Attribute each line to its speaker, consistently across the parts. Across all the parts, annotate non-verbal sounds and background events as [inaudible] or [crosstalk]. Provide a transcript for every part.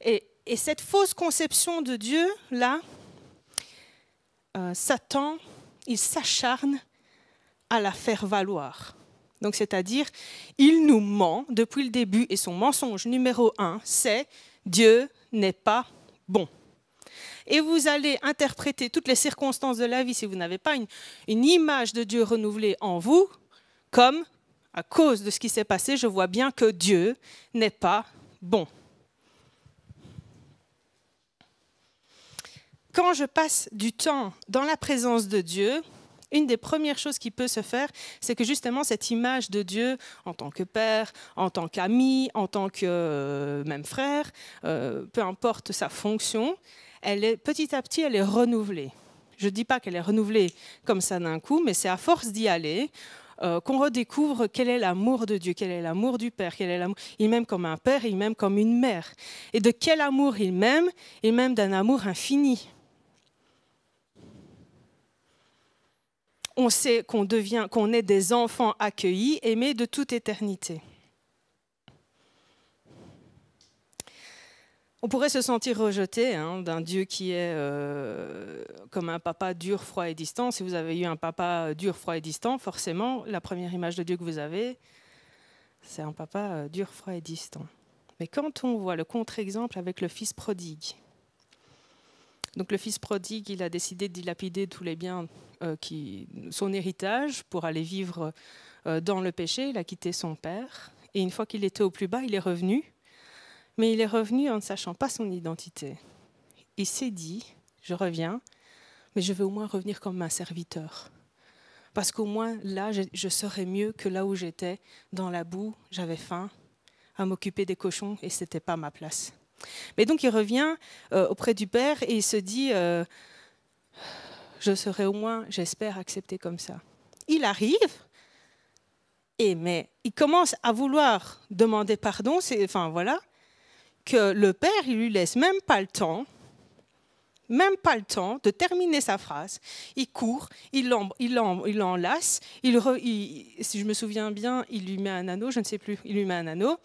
Speaker 1: Et, cette fausse conception de Dieu, là, euh, Satan, il s'acharne à la faire valoir. Donc, c'est-à-dire, il nous ment depuis le début et son mensonge numéro un, c'est Dieu n'est pas bon. Et vous allez interpréter toutes les circonstances de la vie, si vous n'avez pas une, image de Dieu renouvelée en vous, comme à cause de ce qui s'est passé, je vois bien que Dieu n'est pas bon. quand je passe du temps dans la présence de Dieu, une des premières choses qui peut se faire, c'est que justement cette image de Dieu en tant que père, en tant qu'ami, en tant que euh, même frère, euh, peu importe sa fonction, elle est petit à petit, elle est renouvelée. Je ne dis pas qu'elle est renouvelée comme ça d'un coup, mais c'est à force d'y aller euh, qu'on redécouvre quel est l'amour de Dieu, quel est l'amour du Père, quel est l'amour. Il m'aime comme un père, il m'aime comme une mère. Et de quel amour il m'aime Il m'aime d'un amour infini. on sait qu'on devient, qu'on est des enfants accueillis, aimés de toute éternité. On pourrait se sentir rejeté hein, d'un Dieu qui est euh, comme un papa dur, froid et distant. Si vous avez eu un papa dur, froid et distant, forcément, la première image de Dieu que vous avez, c'est un papa euh, dur, froid et distant. Mais quand on voit le contre-exemple avec le fils prodigue, donc le fils prodigue, il a décidé de dilapider tous les biens euh, qui son héritage pour aller vivre euh, dans le péché. Il a quitté son père et une fois qu'il était au plus bas, il est revenu. Mais il est revenu en ne sachant pas son identité. Il s'est dit je reviens, mais je vais au moins revenir comme un serviteur. Parce qu'au moins là, je, serai mieux que là où j'étais, dans la boue, j'avais faim, à m'occuper des cochons et ce n'était pas ma place. Mais donc il revient euh, auprès du Père et il se dit, euh, je serai au moins, j'espère, accepté comme ça. Il arrive et mais il commence à vouloir demander pardon, enfin voilà, que le Père, il lui laisse même pas le temps même pas le temps de terminer sa phrase. Il court, il l'enlace, il, il, il, si je me souviens bien, il lui met un anneau, je ne sais plus, il lui met un anneau,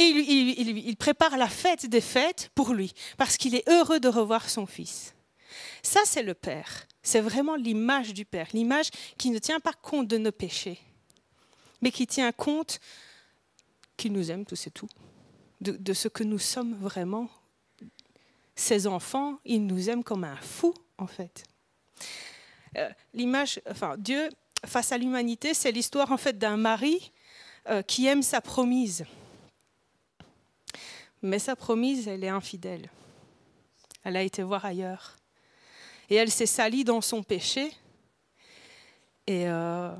Speaker 1: et il, prépare la fête des fêtes pour lui, parce qu'il est heureux de revoir son fils. Ça, c'est le Père. C'est vraiment l'image du Père, l'image qui ne tient pas compte de nos péchés, mais qui tient compte qu'il nous aime, tout c'est tout, de, ce que nous sommes vraiment. Ses enfants, il nous aime comme un fou, en fait. Euh, l'image, enfin, Dieu face à l'humanité, c'est l'histoire en fait d'un mari euh, qui aime sa promise. Mais sa promise, elle est infidèle. Elle a été voir ailleurs. Et elle s'est salie dans son péché. Et, euh,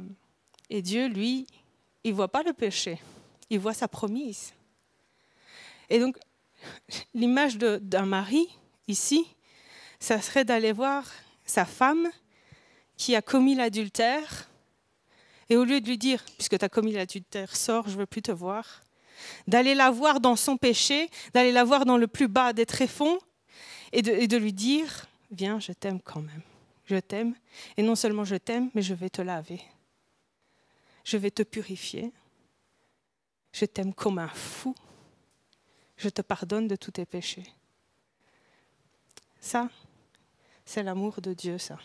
Speaker 1: Dieu, lui, il voit pas le péché. Il voit sa promise. Et donc, l'image d'un mari, ici, ça serait d'aller voir sa femme qui a commis l'adultère. Et au lieu de lui dire, puisque tu as commis l'adultère, sors, je veux plus te voir, d'aller la voir dans son péché, d'aller la voir dans le plus bas des tréfonds et de, et de lui dire, viens, je t'aime quand même. Je t'aime. Et non seulement je t'aime, mais je vais te laver. Je vais te purifier. Je t'aime comme un fou. Je te pardonne de tous tes péchés. Ça, c'est l'amour de Dieu, ça.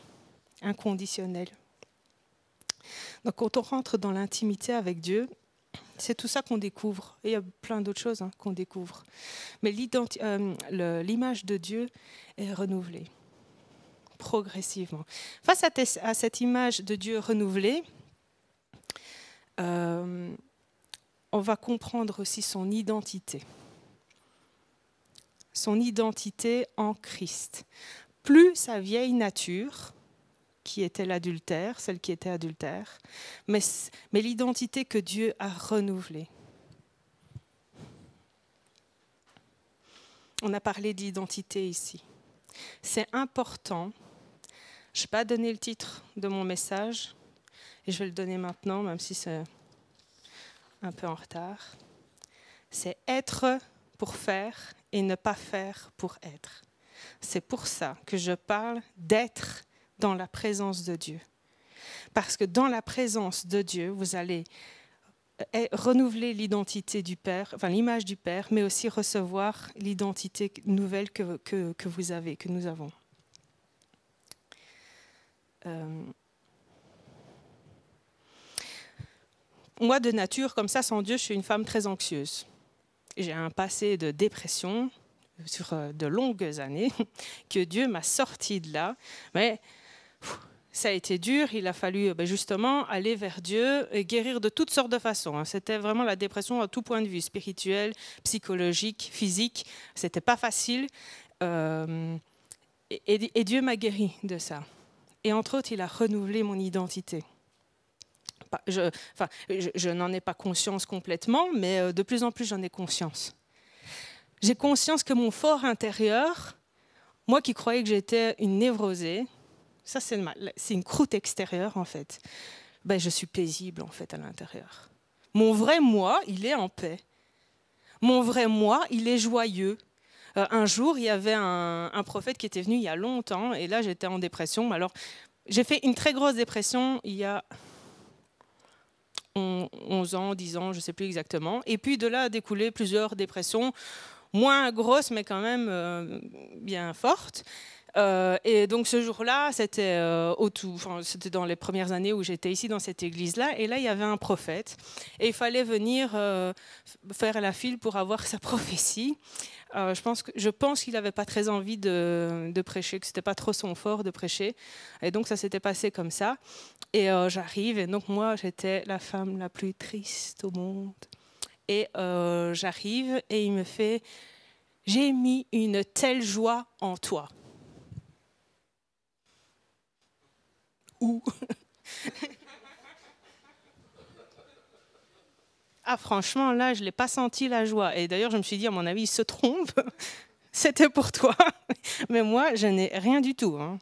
Speaker 1: Inconditionnel. Donc quand on rentre dans l'intimité avec Dieu, c'est tout ça qu'on découvre. Et il y a plein d'autres choses hein, qu'on découvre. Mais euh, l'image de Dieu est renouvelée progressivement. Face à, cette image de Dieu renouvelée, euh, on va comprendre aussi son identité. Son identité en Christ. Plus sa vieille nature, qui était l'adultère, celle qui était adultère, mais, mais l'identité que Dieu a renouvelée. On a parlé d'identité ici. C'est important. Je ne vais pas donner le titre de mon message et je vais le donner maintenant, même si c'est un peu en retard. C'est être pour faire et ne pas faire pour être. C'est pour ça que je parle d'être dans la présence de Dieu. Parce que dans la présence de Dieu, vous allez euh, eh, renouveler l'identité du Père, enfin l'image du Père, mais aussi recevoir l'identité nouvelle que, que, vous avez, que nous avons. Euh, moi, de nature, comme ça, sans Dieu, je suis une femme très anxieuse. J'ai un passé de dépression sur euh, de longues années [laughs] que Dieu m'a sortie de là, mais ça a été dur, il a fallu ben, justement aller vers Dieu et guérir de toutes sortes de façons. Hein. C'était vraiment la dépression à tout point de vue, spirituel, psychologique, physique. C'était pas facile. Euh, et, Dieu m'a guéri de ça. Et entre autres, il a renouvelé mon identité. Je, je n'en ai pas conscience complètement, mais euh, de plus en plus j'en ai conscience. J'ai conscience que mon fort intérieur, moi qui croyais que j'étais une névrosée, ça, c'est une croûte extérieure, en fait. Ben, je suis paisible, en fait, à l'intérieur. Mon vrai moi, il est en paix. Mon vrai moi, il est joyeux. Euh, un jour, il y avait un, prophète qui était venu il y a longtemps, et là, j'étais en dépression. Alors, j'ai fait une très grosse dépression il y a 11 ans, 10 ans, je ne sais plus exactement. Et puis, de là a découlé plusieurs dépressions, moins grosses, mais quand même euh, bien fortes. Euh, et donc ce jour-là, euh, c'était dans les premières années où j'étais ici dans cette église-là, et là il y avait un prophète, et il fallait venir euh, faire la file pour avoir [laughs] sa prophétie. je pense je pense qu'il n'avait pas très envie de, de prêcher, que ce n'était pas trop son fort de prêcher, et donc ça s'était passé comme ça. Et j'arrive, et donc moi j'étais la femme la plus triste au monde, et j'arrive, et il me fait, j'ai mis une telle joie en toi. Ah franchement, là, je l'ai pas senti la joie. Et d'ailleurs, je me suis dit, à mon avis, il se trompe. [laughs] C'était pour toi. Mais moi, je n'ai rien du tout. Hein.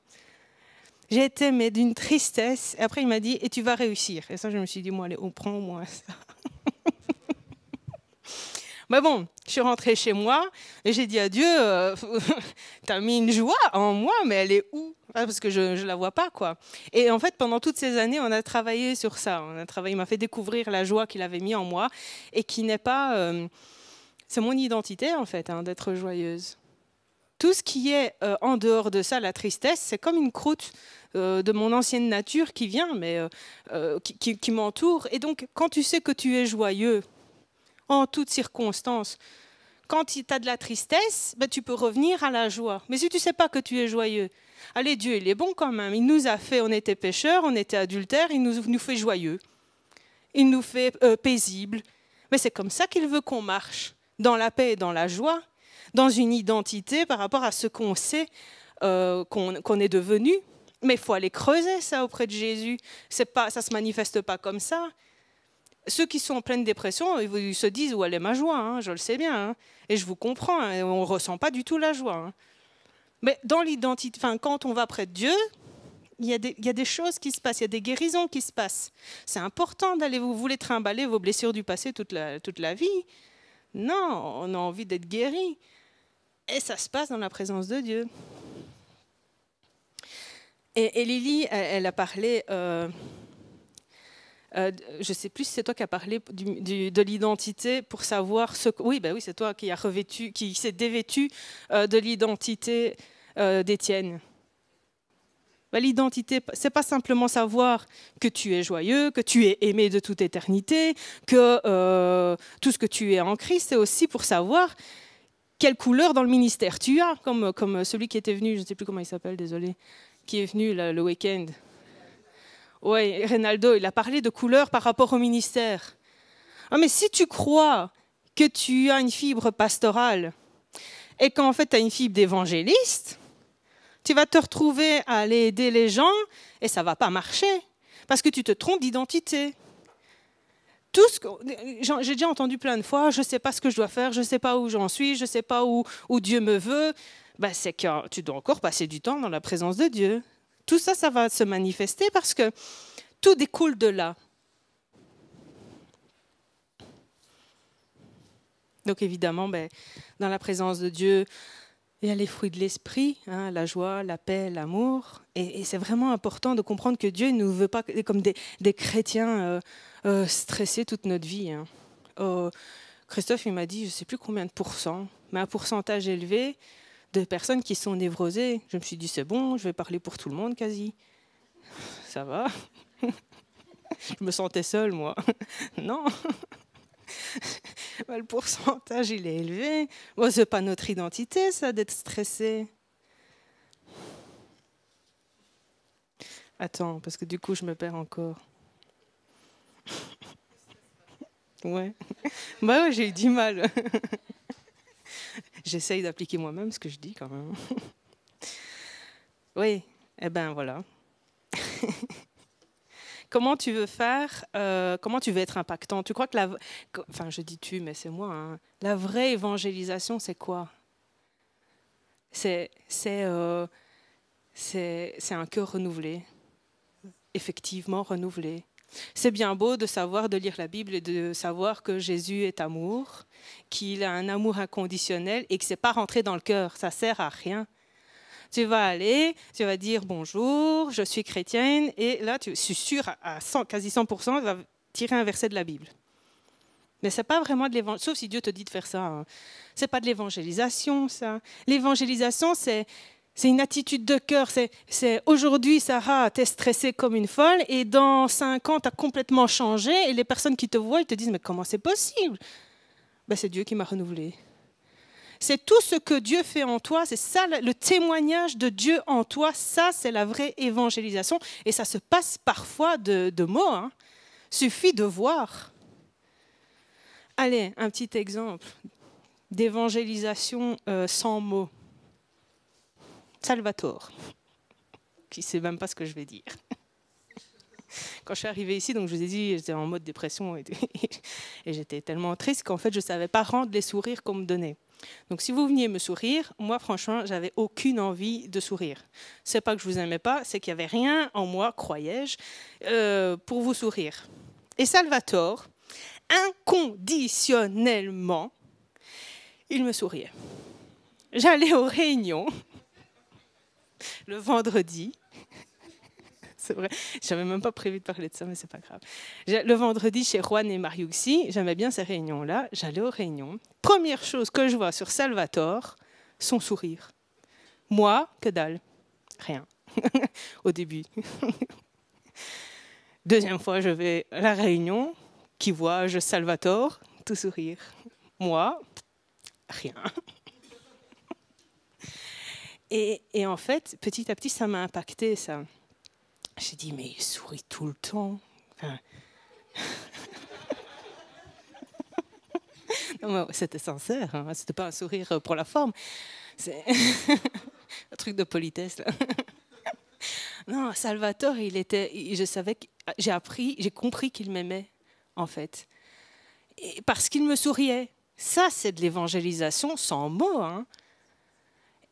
Speaker 1: J'ai été, mais d'une tristesse. Et après, il m'a dit, et tu vas réussir. Et ça, je me suis dit, moi, allez, on prend au moins ça. Mais bon, je suis rentrée chez moi et j'ai dit à Dieu, euh, as [laughs] t'as mis une joie en moi, mais elle est où Parce que je ne la vois pas, quoi. Et en fait, pendant toutes ces années, on a travaillé sur ça. On a travaillé, il m'a fait découvrir la joie qu'il avait mis en moi et qui n'est pas... Euh, c'est mon identité, en fait, hein, d'être joyeuse. Tout ce qui est euh, en dehors de ça, la tristesse, c'est comme une croûte de mon ancienne nature qui vient, mais qui m'entoure. Et donc, quand tu sais que tu es joyeux, en toutes circonstances. Quand tu as de la tristesse, ben, tu peux revenir à la joie. Mais si tu ne sais pas que tu es joyeux, allez, Dieu, il est bon quand même. Il nous a fait, on était pécheurs, on était adultères, il nous, nous fait joyeux. Il nous fait paisibles. Euh, paisible. Mais c'est comme ça qu'il veut qu'on marche, dans la paix et dans la joie, dans une identité par rapport à ce qu'on sait euh, qu'on est devenu. Mais il faut aller creuser ça auprès de Jésus. Pas, ça ne se manifeste pas comme ça ceux qui sont en pleine dépression, ils se disent où elle est ma joie, hein, je le sais bien, hein. et je vous comprends, hein, on ne ressent pas du tout la joie. Mais dans l'identité, quand on va près de Dieu, il y, a des, choses qui se passent, il y a des guérisons qui se passent. C'est important d'aller, vous voulez trimballer vos blessures du passé toute la, toute la vie. Non, on a envie d'être guéri. Et ça se passe dans la présence de Dieu. Et, Lily, elle, a parlé euh, euh, je ne sais plus si c'est toi qui as parlé de l'identité pour savoir ce. Oui, ben oui, c'est toi qui a revêtu, qui s'est dévêtu euh, de l'identité euh, d'Étienne. Bah, l'identité, l'identité, n'est pas simplement savoir que tu es joyeux, que tu es aimé de toute éternité, que tout ce que tu es en Christ, c'est aussi pour savoir quelle couleur dans le ministère tu as, comme, comme celui qui était venu, je ne sais plus comment il s'appelle, désolé, qui est venu le week-end. Oui, Reynaldo, il a parlé de couleur par rapport au ministère. Ah, mais si tu crois que tu as une fibre pastorale et qu'en fait tu as une fibre d'évangéliste, tu vas te retrouver à aller aider les gens et ça va pas marcher parce que tu te trompes d'identité. Tout ce que, j'ai déjà entendu plein de fois, je ne sais pas ce que je dois faire, je ne sais pas où j'en suis, je ne sais pas où, Dieu me veut. Ben, c'est que tu dois encore passer du temps dans la présence de Dieu, tout ça, ça va se manifester parce que tout découle de là. Donc évidemment, ben, dans la présence de Dieu, il y a les fruits de l'esprit, hein, la joie, la paix, l'amour. Et, c'est vraiment important de comprendre que Dieu ne veut pas comme des, chrétiens stresser euh, euh, stressés toute notre vie. Hein. Oh, Christophe, il m'a dit, je ne sais plus combien de pourcents, mais un pourcentage élevé de personnes qui sont névrosées. Je me suis dit, c'est bon, je vais parler pour tout le monde quasi. Ça va. [laughs] je me sentais seule, moi. [laughs] non. [laughs] le pourcentage, il est élevé. Ce n'est pas notre identité, ça, d'être stressé. Attends, parce que du coup, je me perds encore. ouais. Bah j'ai eu du mal j'essaye d'appliquer moi-même ce que je dis quand même. [laughs] oui, eh ben voilà. [laughs] comment tu veux faire euh, Comment tu veux être impactant Tu crois que la, enfin je dis tu, mais c'est moi. Hein. la vraie évangélisation, c'est quoi C'est c'est euh, c'est un cœur renouvelé, effectivement renouvelé. C'est bien beau de savoir, de lire la Bible et de savoir que Jésus est amour, qu'il a un amour inconditionnel et que c'est pas rentré dans le cœur, ça sert à rien. Tu vas aller, tu vas dire bonjour, je suis chrétienne, et là, tu suis sûr à quasi 100%, tu vas tirer un verset de la Bible. Mais c'est pas vraiment de l'évangélisation, sauf si Dieu te dit de faire ça. Hein. C'est pas de l'évangélisation, ça. L'évangélisation, c'est c'est une attitude de cœur. C'est aujourd'hui, Sarah, t'es stressée comme une folle, et dans cinq ans, t'as complètement changé, et les personnes qui te voient, ils te disent Mais comment c'est possible ben, C'est Dieu qui m'a renouvelé. C'est tout ce que Dieu fait en toi, c'est ça le témoignage de Dieu en toi, ça c'est la vraie évangélisation, et ça se passe parfois de, mots. Hein. Suffit de voir. Allez, un petit exemple d'évangélisation euh, sans mots. Salvatore, qui sait même pas ce que je vais dire. [laughs] Quand je suis arrivée ici, donc je vous ai dit, j'étais en mode dépression et, [laughs] j'étais tellement triste qu'en fait, je ne savais pas rendre les sourires qu'on me donnait. Donc si vous veniez me sourire, moi franchement, je j'avais aucune envie de sourire. C'est pas que je vous aimais pas, c'est qu'il y avait rien en moi, croyais-je, euh, pour vous sourire. Et Salvatore, inconditionnellement, il me souriait. J'allais aux réunions le vendredi. [laughs] c'est vrai, j'avais même pas prévu de parler de ça, mais c'est pas grave. Le vendredi, chez Juan et Mariuxi, j'aimais bien ces réunions-là. J'allais aux réunions. Première chose que je vois sur Salvatore, son sourire. Moi, que dalle. Rien. [laughs] Au début. [laughs] Deuxième fois, je vais à la réunion, qui vois je Salvatore, tout sourire. Moi, rien. Et, en fait, petit à petit, ça m'a impacté, ça. J'ai dit, mais il sourit tout le temps. [laughs] c'était sincère, ce hein. c'était pas un sourire pour la forme. C'est [laughs] un truc de politesse. [laughs] non, Salvatore, il était, je savais, j'ai appris, j'ai compris qu'il m'aimait, en fait. parce qu'il me souriait. Ça, c'est de l'évangélisation sans mots. Hein.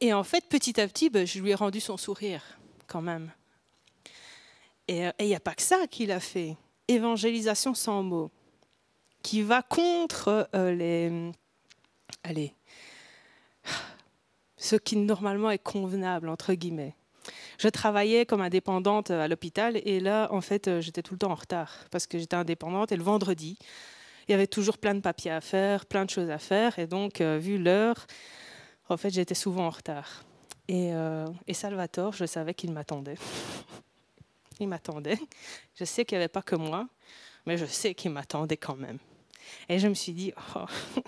Speaker 1: Et en fait, petit à petit, ben, je lui ai rendu son sourire, quand même. Et euh, il n'y a pas que ça qu'il a fait. Évangélisation sans mots, qui va contre euh, les. Hum, allez. Ce qui normalement est convenable, entre guillemets. Je travaillais comme indépendante euh, à l'hôpital et là, en fait, j'étais tout le temps en retard parce que j'étais indépendante et le vendredi, il y avait toujours plein de papiers à faire, plein de choses à faire. Et donc, vu l'heure, en fait, j'étais souvent en retard. Et, euh, Salvatore, je savais qu'il m'attendait. [laughs] Il m'attendait. Je sais qu'il n'y avait pas que moi, mais je sais qu'il m'attendait quand même. Et je me suis dit, oh, [laughs]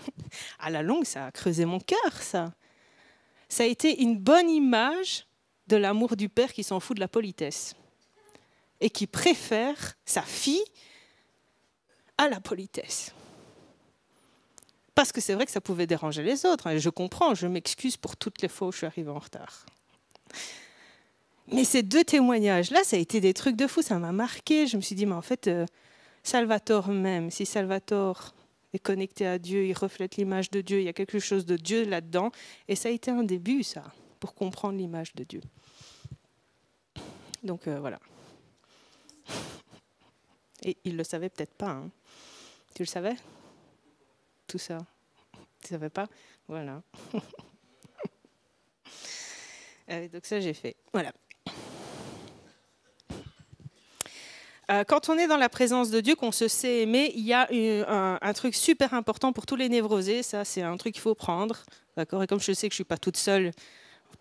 Speaker 1: à la longue, ça a creusé mon cœur, ça. Ça a été une bonne image de l'amour du père qui s'en fout de la politesse et qui préfère sa fille à la politesse parce que c'est vrai que ça pouvait déranger les autres. Hein, et je comprends, je m'excuse pour toutes les fois où je suis arrivée en retard. Mais ces deux témoignages-là, ça a été des trucs de fou, ça m'a marqué. Je me suis dit, mais en fait, euh, Salvatore même, si Salvatore est connecté à Dieu, il reflète l'image de Dieu, il y a quelque chose de Dieu là-dedans. Et ça a été un début, ça, pour comprendre l'image de Dieu. Donc euh, voilà. Et il ne le savait peut-être pas. Hein. Tu le savais Tout ça. Tu savais pas Voilà. [laughs] Euh, donc ça, j'ai fait. Voilà. Euh, quand on est dans la présence de Dieu, qu'on se sait aimer, il y a un, truc super important pour tous les névrosés. Ça, c'est un truc qu'il faut prendre. D'accord Et comme je sais que je ne suis pas toute seule,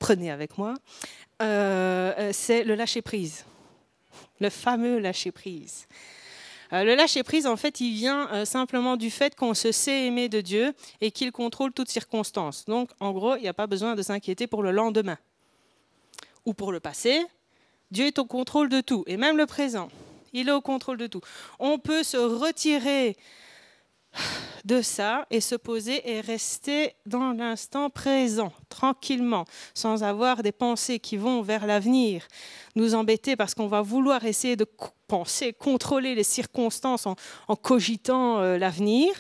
Speaker 1: prenez avec moi. Euh, c'est le lâcher-prise. Le fameux lâcher-prise. Euh, le lâcher-prise, en fait, il vient euh, simplement du fait qu'on se sait aimer de Dieu et qu'il contrôle toutes circonstances. Donc, en gros, il n'y a pas besoin de s'inquiéter pour le lendemain ou pour le passé. Dieu est au contrôle de tout, et même le présent. Il est au contrôle de tout. On peut se retirer de ça et se poser et rester dans l'instant présent, tranquillement, sans avoir des pensées qui vont vers l'avenir, nous embêter parce qu'on va vouloir essayer de penser, contrôler les circonstances en, cogitant euh, l'avenir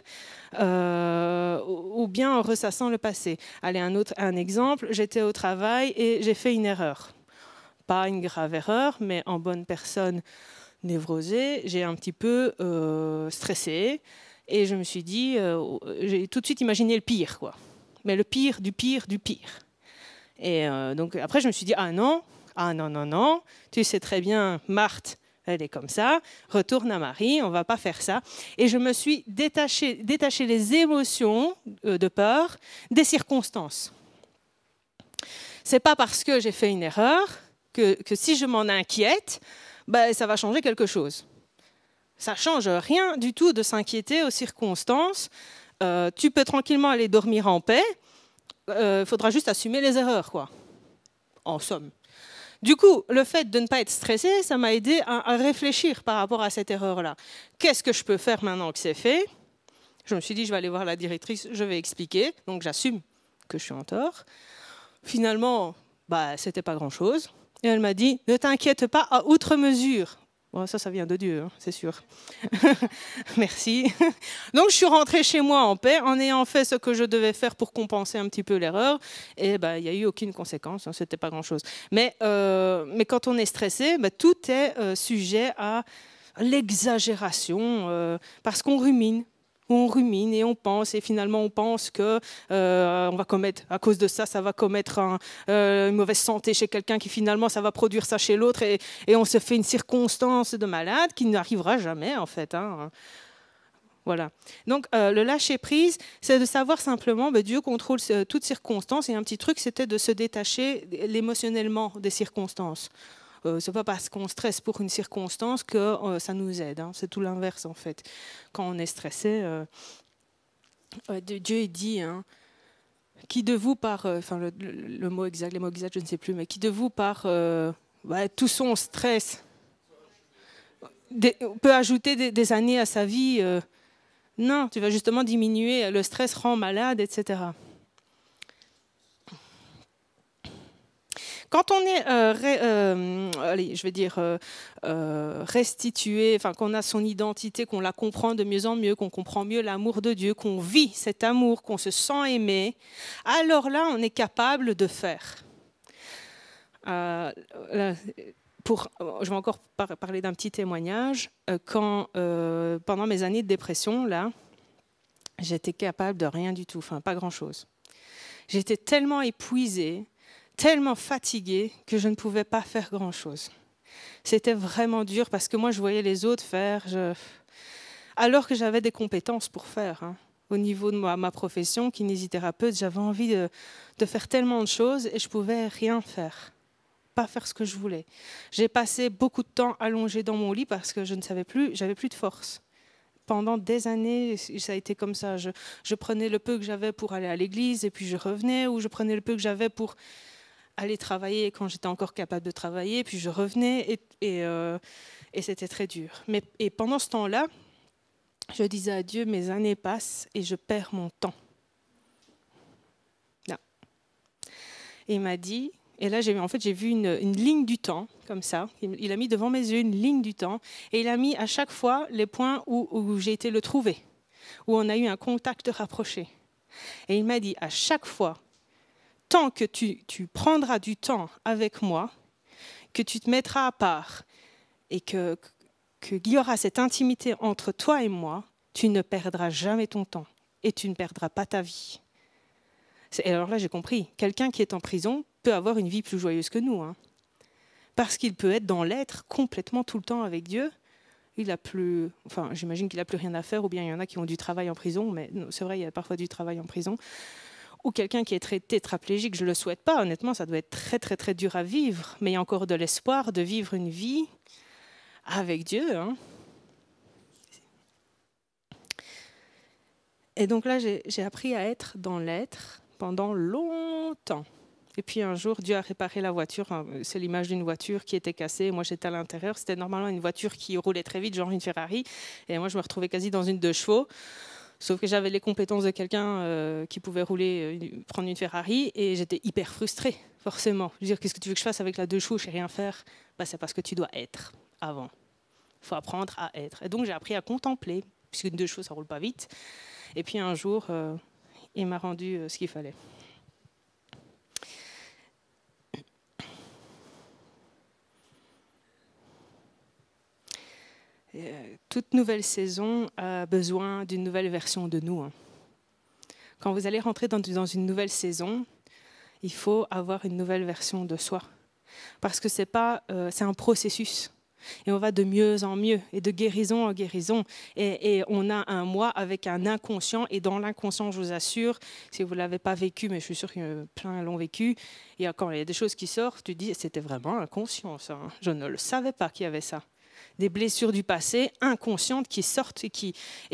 Speaker 1: euh, ou bien en ressassant le passé. Allez, un autre un exemple, j'étais au travail et j'ai fait une erreur. Pas une grave erreur, mais en bonne personne névrosée, j'ai un petit peu euh, stressé. Et je me suis dit, euh, j'ai tout de suite imaginé le pire, quoi. Mais le pire du pire du pire. Et euh, donc après, je me suis dit, ah non, ah non, non, non, tu sais très bien, Marthe, elle est comme ça, retourne à Marie, on va pas faire ça. Et je me suis détaché, détaché les émotions euh, de peur des circonstances. C'est pas parce que j'ai fait une erreur que, que si je m'en inquiète, ben, ça va changer quelque chose. Ça change rien du tout de s'inquiéter aux circonstances. Euh, tu peux tranquillement aller dormir en paix. Il euh, faudra juste assumer les erreurs, quoi. En somme. Du coup, le fait de ne pas être stressé, ça m'a aidé à, réfléchir par rapport à cette erreur-là. Qu'est-ce que je peux faire maintenant que c'est fait Je me suis dit, je vais aller voir la directrice, je vais expliquer. Donc j'assume que je suis en tort. Finalement, bah, c'était pas grand-chose. Et elle m'a dit, ne t'inquiète pas à outre mesure ça, ça vient de Dieu, hein, c'est sûr. [laughs] Merci. Donc, je suis rentrée chez moi en paix, en ayant fait ce que je devais faire pour compenser un petit peu l'erreur. Et eh ben, il n'y a eu aucune conséquence, hein, c'était pas grand-chose. Mais, euh, mais quand on est stressé, ben, tout est euh, sujet à l'exagération, euh, parce qu'on rumine, on rumine et on pense, et finalement on pense que euh, on va commettre, à cause de ça, ça va commettre euh, une mauvaise santé chez quelqu'un, qui finalement ça va produire ça chez l'autre, et, on se fait une circonstance de malade qui n'arrivera jamais en fait. Hein. Voilà. Donc euh, le lâcher prise, c'est de savoir simplement, que ben, Dieu contrôle toute circonstances Et un petit truc, c'était de se détacher émotionnellement des circonstances. Euh, Ce n'est pas parce qu'on stresse pour une circonstance que euh, ça nous aide. Hein. C'est tout l'inverse en fait. Quand on est stressé, euh, Dieu dit. Hein, qui de vous par, enfin le, mot exact, les mots exacts, je ne sais plus, mais qui de vous par tout son stress peut ajouter des, années à sa vie. non, tu vas justement diminuer, le stress rend malade, etc. Quand on est, euh, euh, je dire, euh, restitué, enfin, qu'on a son identité, qu'on la comprend de mieux en mieux, qu'on comprend mieux l'amour de Dieu, qu'on vit cet amour, qu'on se sent aimé, alors là, on est capable de faire. Pour, je vais encore parler d'un petit témoignage. Quand, pendant mes années de dépression, là, j'étais capable de rien du tout, enfin, pas grand-chose. J'étais tellement épuisée tellement fatiguée que je ne pouvais pas faire grand-chose. C'était vraiment dur parce que moi, je voyais les autres faire, je... alors que j'avais des compétences pour faire. Hein. Au niveau de ma, profession, kinésithérapeute, j'avais envie de, faire tellement de choses et je pouvais rien faire pas faire ce que je voulais. J'ai passé beaucoup de temps allongée dans mon lit parce que je ne savais plus, j'avais plus de force. Pendant des années, ça a été comme ça. je prenais le peu que j'avais pour aller à l'église et puis je revenais, ou je prenais le peu que j'avais pour aller travailler quand j'étais encore capable de travailler, puis je revenais euh, et, c'était très dur. Mais, et pendant ce temps-là, je disais à Dieu, mes années passent et je perds mon temps. Et il m'a dit, et là j'ai en fait j'ai vu une, ligne du temps comme ça. Il, a mis devant mes yeux une ligne du temps et il a mis à chaque fois les points où j'ai été le trouver, où on a eu un contact rapproché. Et il m'a dit à chaque fois tant que tu, prendras du temps avec moi, que tu te mettras à part et que, qu'il y aura cette intimité entre toi et moi, tu ne perdras jamais ton temps et tu ne perdras pas ta vie. Et alors là, j'ai compris. Quelqu'un qui est en prison peut avoir une vie plus joyeuse que nous. Hein. parce qu'il peut être dans l'être complètement tout le temps avec Dieu. Il a plus, enfin, j'imagine qu'il n'a plus rien à faire, ou bien il y en a qui ont du travail en prison, mais c'est vrai, il y a parfois du travail en prison ou quelqu'un qui est très tétraplégique, je ne le souhaite pas, honnêtement, ça doit être très très très dur à vivre, mais il y a encore de l'espoir de vivre une vie avec Dieu. Hein. Et donc là, j'ai appris à être dans l'être pendant longtemps. Et puis un jour, Dieu a réparé la voiture. Hein, c'est l'image d'une voiture qui était cassée. Moi, j'étais à l'intérieur. C'était normalement une voiture qui roulait très vite, genre une Ferrari. Et moi, je me retrouvais quasi dans une deux chevaux. Sauf que j'avais les compétences de quelqu'un euh, qui pouvait rouler, euh, prendre une Ferrari, et j'étais hyper frustrée, forcément. Je veux dire, qu'est-ce que tu veux que je fasse avec la deux chevaux Je sais rien faire. Bah, c'est parce que tu dois être avant. Il faut apprendre à être. Et donc j'ai appris à contempler, puisque deux chevaux, ça roule pas vite. Et puis un jour, euh, il m'a rendu ce qu'il fallait. Euh, toute nouvelle saison a besoin d'une nouvelle version de nous. Hein. Quand vous allez rentrer dans une nouvelle saison, il faut avoir une nouvelle version de soi. Parce que c'est pas, euh, c'est un processus. Et on va de mieux en mieux, et de guérison en guérison. Et, on a un moi avec un inconscient, et dans l'inconscient, je vous assure, si vous ne l'avez pas vécu, mais je suis sûre que plein l'ont vécu, et quand il y a des choses qui sortent, tu dis, c'était vraiment inconscient ça, hein. je ne le savais pas qu'il y avait ça des blessures du passé inconscientes qui sortent et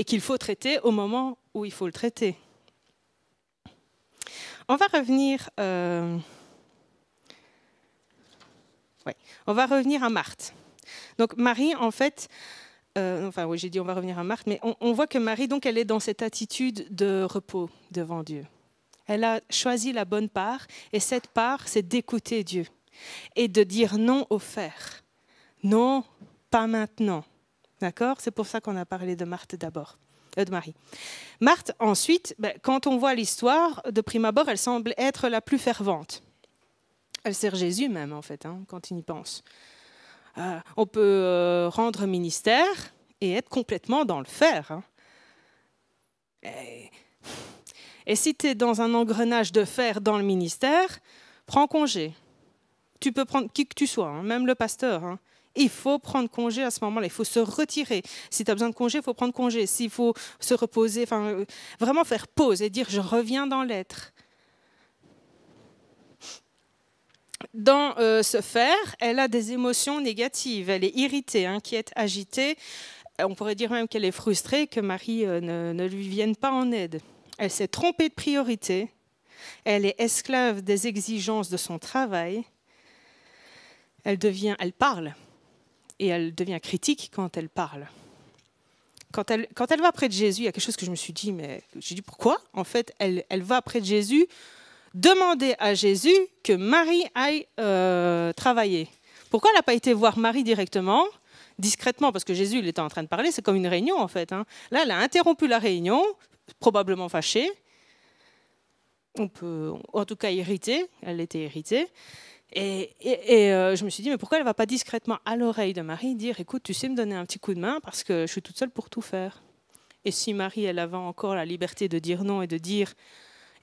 Speaker 1: qu'il faut traiter au moment où il faut le traiter. On va revenir, euh, on va revenir à Marthe. Donc Marie, en fait, euh, enfin oui, j'ai dit on va revenir à Marthe, mais on, on, voit que Marie, donc, elle est dans cette attitude de repos devant Dieu. Elle a choisi la bonne part, et cette part, c'est d'écouter Dieu et de dire non au faire. Non, pas maintenant. D'accord C'est pour ça qu'on a parlé de Marthe d'abord, euh, de Marie. Marthe, ensuite, ben, quand on voit l'histoire, de prime abord, elle semble être la plus fervente. Elle sert Jésus même, en fait, hein, quand il y pense. Euh, on peut euh, rendre ministère et être complètement dans le fer. Hein. Et, si tu es dans un engrenage de fer dans le ministère, prends congé. Tu peux prendre qui que tu sois, hein, même le pasteur il faut prendre congé à ce moment-là. Il faut se retirer. Si tu as besoin de congé, il faut prendre congé. S'il faut se reposer, enfin, euh, vraiment faire pause et dire je reviens dans l'être. Dans ce euh, faire, elle a des émotions négatives. Elle est irritée, inquiète, agitée. On pourrait dire même qu'elle est frustrée que Marie euh, ne, ne lui vienne pas en aide. Elle s'est trompée de priorité. Elle est esclave des exigences de son travail. Elle devient, elle parle et elle devient critique quand elle parle. Quand elle, quand elle va près de Jésus, il y a quelque chose que je me suis dit, mais j'ai dit pourquoi En fait, elle, elle va près de Jésus demander à Jésus que Marie aille euh, travailler. Pourquoi elle n'a pas été voir Marie directement discrètement, parce que Jésus, il était en train de parler, c'est comme une réunion en fait. Hein. Là, elle a interrompu la réunion, probablement fâchée, on peut, en tout cas irritée, elle était irritée, et, euh, je me suis dit, mais pourquoi elle ne va pas discrètement à l'oreille de Marie dire, écoute, tu sais me donner un petit coup de main parce que je suis toute seule pour tout faire. Et si Marie, elle avait encore la liberté de dire non et de dire,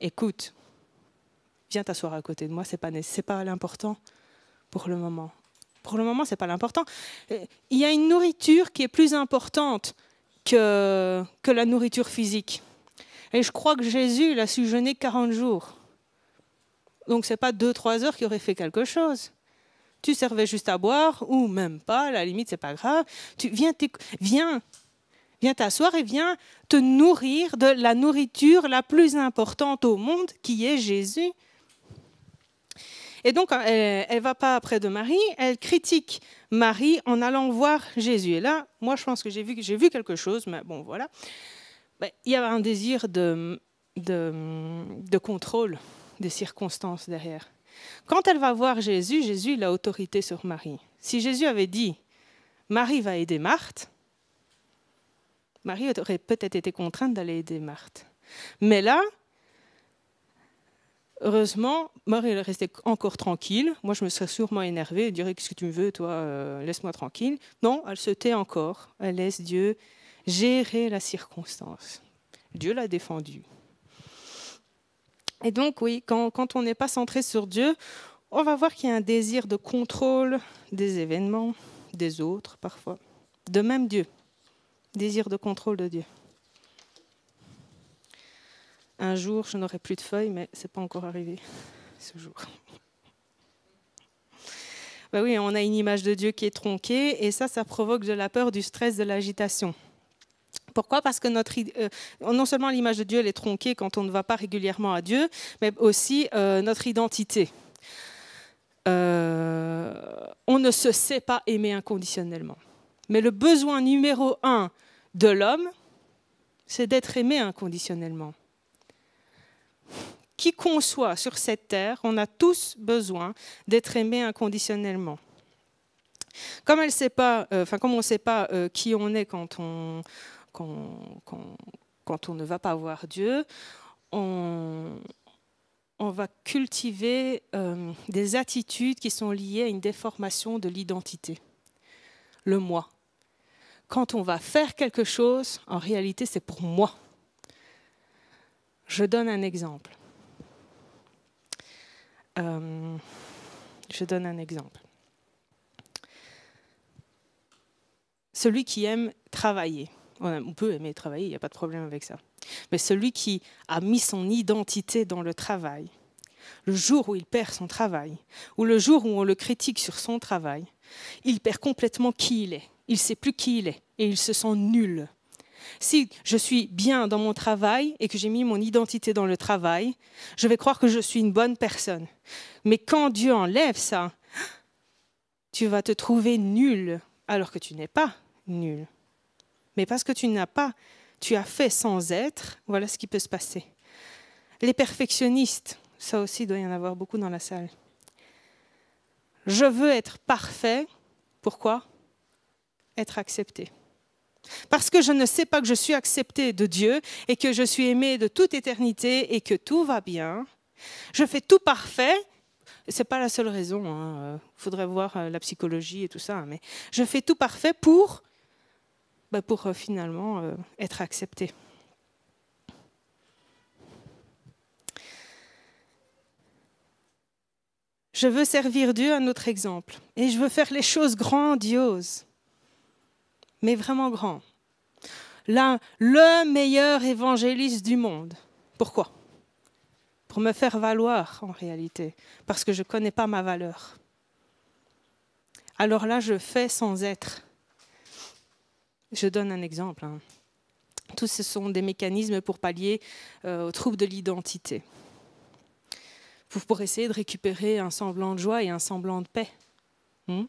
Speaker 1: écoute, viens t'asseoir à côté de moi, c'est pas, pas l'important pour le moment. Pour le moment, ce n'est pas l'important. Il y a une nourriture qui est plus importante que, que la nourriture physique. Et je crois que Jésus, l'a a su jeûner 40 jours donc ce n'est pas deux, trois heures qu'il aurait fait quelque chose. Tu servais juste à boire, ou même pas, la limite, c'est pas grave. Tu viens, viens, viens t'asseoir et viens te nourrir de la nourriture la plus importante au monde, qui est Jésus. Et donc, euh, elle ne va pas près de Marie, elle critique Marie en allant voir Jésus. Et là, moi, je pense que j'ai vu, vu quelque chose, mais bon, voilà. Ben, il y avait un désir de, de, de contrôle des circonstances derrière. Quand elle va voir Jésus, Jésus a autorité sur Marie. Si Jésus avait dit Marie va aider Marthe, Marie aurait peut-être été contrainte d'aller aider Marthe. Mais là, heureusement, Marie est restée encore tranquille. Moi, je me serais sûrement énervée et dirais Qu'est-ce que tu me veux, toi euh, Laisse-moi tranquille. Non, elle se tait encore. Elle laisse Dieu gérer la circonstance. Dieu l'a défendue. Et donc, oui, quand, on n'est pas centré sur Dieu, on va voir qu'il y a un désir de contrôle des événements, des autres parfois, de même Dieu, désir de contrôle de Dieu. Un jour, je n'aurai plus de feuilles, mais ce n'est pas encore arrivé ce jour. Bah oui, on a une image de Dieu qui est tronquée, et ça, ça provoque de la peur, du stress, de l'agitation. Pourquoi Parce que euh, non seulement l'image de Dieu elle est tronquée quand on ne va pas régulièrement à Dieu, mais aussi euh, notre identité. Euh, on ne se sait pas aimer inconditionnellement. Mais le besoin numéro un de l'homme, c'est d'être aimé inconditionnellement. Qui qu'on soit sur cette terre, on a tous besoin d'être aimé inconditionnellement. Comme, on ne sait pas qui on est quand on, quand, on ne va pas voir Dieu, on, va cultiver euh, des attitudes qui sont liées à une déformation de l'identité, le moi. Quand on va faire quelque chose, en réalité, c'est pour moi. Je donne un exemple. Euh, je donne un exemple. Celui qui aime travailler on peut aimer travailler, il n'y a pas de problème avec ça. Mais celui qui a mis son identité dans le travail, le jour où il perd son travail, ou le jour où on le critique sur son travail, il perd complètement qui il est. Il ne sait plus qui il est et il se sent nul. Si je suis bien dans mon travail et que j'ai mis mon identité dans le travail, je vais croire que je suis une bonne personne. Mais quand Dieu enlève ça, tu vas te trouver nul alors que tu n'es pas nul. Mais parce que tu n'as pas, tu as fait sans être, voilà ce qui peut se passer. Les perfectionnistes, ça aussi doit y en avoir beaucoup dans la salle. Je veux être parfait. Pourquoi Être accepté. Parce que je ne sais pas que je suis accepté de Dieu et que je suis aimé de toute éternité et que tout va bien. Je fais tout parfait. C'est pas la seule raison. Il hein. faudrait voir euh, la psychologie et tout ça. Hein, mais je fais tout parfait pour bah, pour euh, finalement euh, être accepté. Je veux servir Dieu à notre exemple et je veux faire les choses grandioses, mais vraiment grand. L'un, le meilleur évangéliste du monde. Pourquoi Pour me faire valoir en réalité, parce que je ne connais pas ma valeur. Alors là, je fais sans être. Je donne un exemple. Hein. Tous ce sont des mécanismes pour pallier euh, aux troubles de l'identité, pour, essayer de récupérer un semblant de joie et un semblant de paix. Hmm?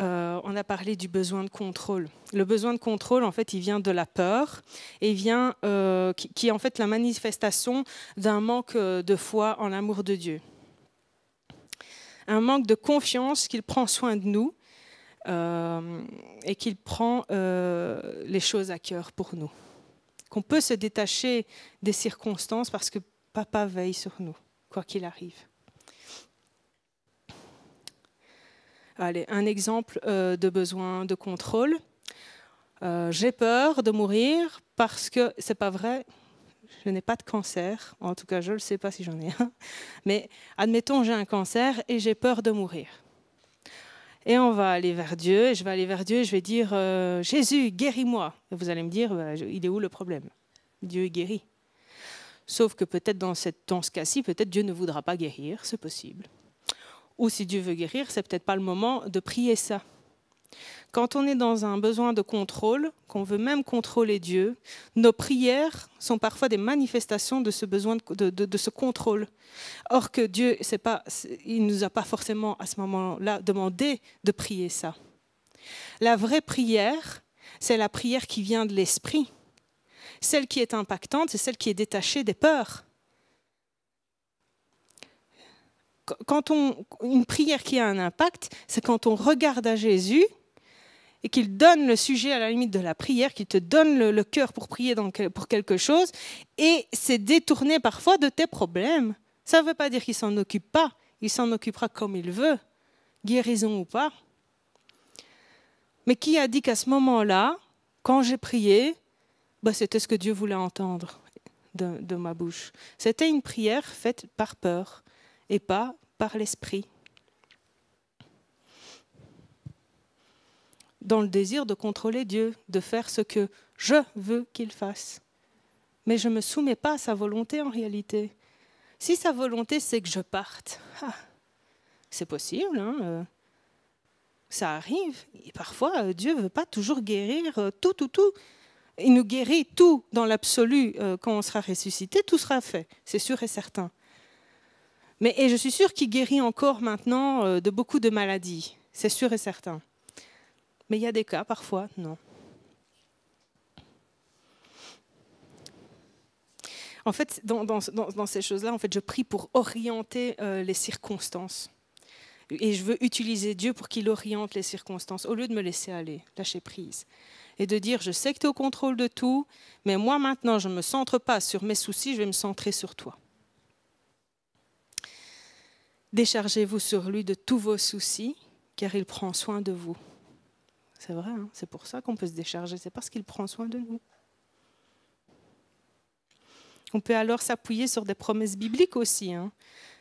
Speaker 1: Euh, on a parlé du besoin de contrôle. Le besoin de contrôle, en fait, il vient de la peur et vient, euh, qui, est en fait la manifestation d'un manque euh, de foi en l'amour de Dieu. Un manque de confiance qu'il prend soin de nous euh, et qu'il prend euh, les choses à cœur pour nous. Qu'on peut se détacher des circonstances parce que papa veille sur nous, quoi qu'il arrive. Allez, un exemple euh, de besoin de contrôle. j'ai peur de mourir parce que c'est pas vrai. Je n'ai pas de cancer, en tout cas je ne sais pas si j'en ai un, mais admettons j'ai un cancer et j'ai peur de mourir et on va aller vers Dieu, et je vais aller vers Dieu, et je vais dire, euh, Jésus, guéris-moi. Et vous allez me dire, bah, il est où le problème Dieu guérit. Sauf que peut-être dans, cette, dans ce peut-être Dieu ne voudra pas guérir, c'est possible. Ou si Dieu veut guérir, c'est peut-être pas le moment de prier ça. Quand on est dans un besoin de contrôle, qu'on veut même contrôler Dieu, nos prières sont parfois des manifestations de ce besoin de, ce contrôle. Or que Dieu, c'est pas, il nous a pas forcément à ce moment-là demandé de prier ça. La vraie prière, c'est la prière qui vient de l'esprit. Celle qui est impactante, c'est celle qui est détachée des peurs. Quand on, une prière qui a un impact, c'est quand on regarde à Jésus et qu'il donne le sujet à la limite de la prière, qu'il te donne le, cœur pour prier pour quelque chose, et c'est détourné parfois de tes problèmes. Ça ne veut pas dire qu'il s'en occupe pas, il s'en occupera comme il veut, guérison ou pas. Mais qui a dit qu'à ce moment-là, quand j'ai prié, bah, c'était ce que Dieu voulait entendre de ma bouche. C'était une prière faite par peur et pas par l'esprit. dans le désir de contrôler Dieu, de faire ce que je veux qu'il fasse. Mais je ne me soumets pas à sa volonté en réalité. Si sa volonté, c'est que je parte, ah, c'est possible, hein, euh, ça arrive. Et parfois, euh, Dieu ne veut pas toujours guérir euh, tout, tout, tout. Il nous guérit tout dans l'absolu. quand on sera ressuscité, tout sera fait, c'est sûr et certain. Mais et je suis sûr qu'il guérit encore maintenant de beaucoup de maladies, c'est sûr et certain. Mais il y a des cas, parfois, non. En fait, dans, ces choses-là, en fait, je prie pour orienter euh, les circonstances. Et je veux utiliser Dieu pour qu'il oriente les circonstances, au lieu de me laisser aller, lâcher prise. Et de dire, je sais que tu es au contrôle de tout, mais moi maintenant, je ne me centre pas sur mes soucis, je vais me centrer sur toi. Déchargez-vous sur lui de tous vos soucis, car il prend soin de vous. C'est vrai, hein. c'est pour ça qu'on peut se décharger, c'est parce qu'il prend soin de nous. On peut alors s'appuyer sur des promesses bibliques aussi. Hein.